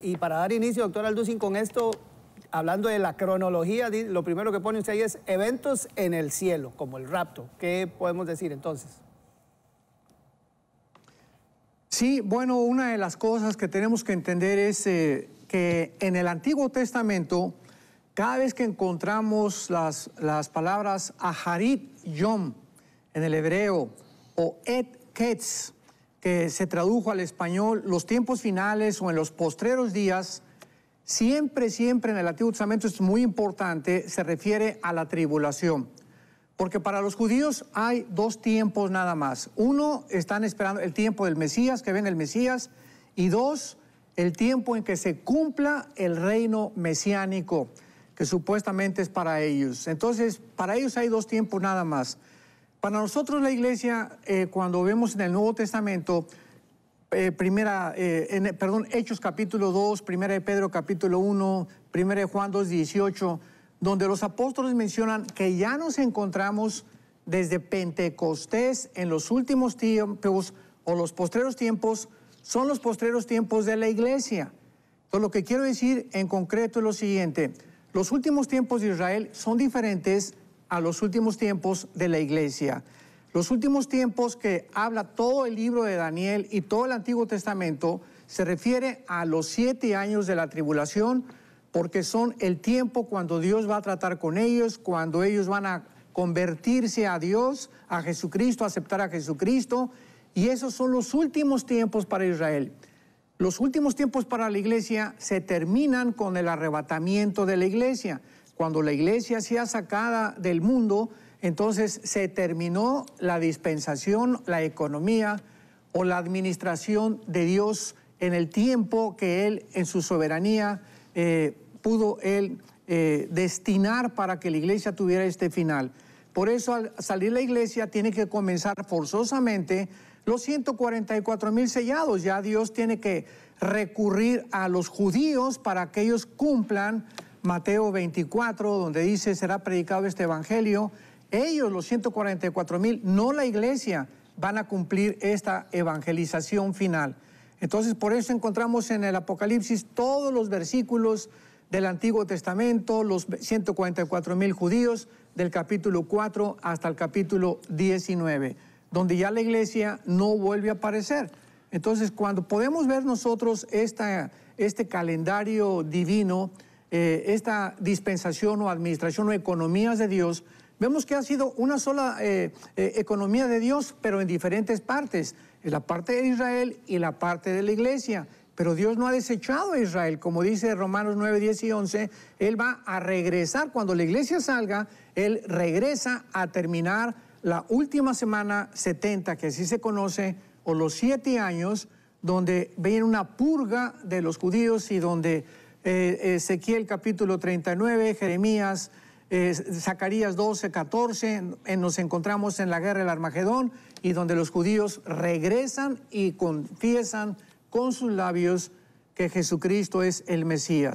Y para dar inicio, doctor Alducin, con esto, hablando de la cronología, lo primero que pone usted ahí es eventos en el cielo, como el rapto. ¿Qué podemos decir entonces? Sí, bueno, una de las cosas que tenemos que entender es eh, que en el Antiguo Testamento, cada vez que encontramos las, las palabras aharit yom en el hebreo o et ketz que se tradujo al español, los tiempos finales o en los postreros días, siempre, siempre en el Antiguo Testamento es muy importante, se refiere a la tribulación. Porque para los judíos hay dos tiempos nada más. Uno, están esperando el tiempo del Mesías, que ven el Mesías. Y dos, el tiempo en que se cumpla el reino mesiánico, que supuestamente es para ellos. Entonces, para ellos hay dos tiempos nada más. Para nosotros la iglesia, eh, cuando vemos en el Nuevo Testamento, eh, primera, eh, perdón, Hechos capítulo 2, primera de Pedro capítulo 1, primera de Juan 2, 18, donde los apóstoles mencionan que ya nos encontramos desde Pentecostés en los últimos tiempos o los postreros tiempos, son los postreros tiempos de la iglesia. Entonces lo que quiero decir en concreto es lo siguiente, los últimos tiempos de Israel son diferentes a los últimos tiempos de la iglesia. Los últimos tiempos que habla todo el libro de Daniel y todo el Antiguo Testamento se refiere a los siete años de la tribulación, porque son el tiempo cuando Dios va a tratar con ellos, cuando ellos van a convertirse a Dios, a Jesucristo, aceptar a Jesucristo. Y esos son los últimos tiempos para Israel. Los últimos tiempos para la iglesia se terminan con el arrebatamiento de la iglesia. Cuando la iglesia sea sacada del mundo, entonces se terminó la dispensación, la economía o la administración de Dios en el tiempo que Él en su soberanía eh, pudo Él eh, destinar para que la iglesia tuviera este final. Por eso al salir la iglesia tiene que comenzar forzosamente los 144 mil sellados. Ya Dios tiene que recurrir a los judíos para que ellos cumplan Mateo 24, donde dice, será predicado este Evangelio. Ellos, los 144 mil, no la iglesia, van a cumplir esta evangelización final. Entonces, por eso encontramos en el Apocalipsis todos los versículos del Antiguo Testamento, los 144 mil judíos, del capítulo 4 hasta el capítulo 19, donde ya la iglesia no vuelve a aparecer. Entonces, cuando podemos ver nosotros este calendario divino, eh, esta dispensación o administración o economías de Dios, vemos que ha sido una sola eh, eh, economía de Dios, pero en diferentes partes, en la parte de Israel y la parte de la iglesia. Pero Dios no ha desechado a Israel, como dice Romanos 9, 10 y 11, Él va a regresar, cuando la iglesia salga, Él regresa a terminar la última semana 70, que así se conoce, o los siete años, donde viene una purga de los judíos y donde eh, Ezequiel capítulo 39, Jeremías, eh, Zacarías 12, 14, nos encontramos en la guerra del Armagedón y donde los judíos regresan y confiesan con sus labios que Jesucristo es el Mesías.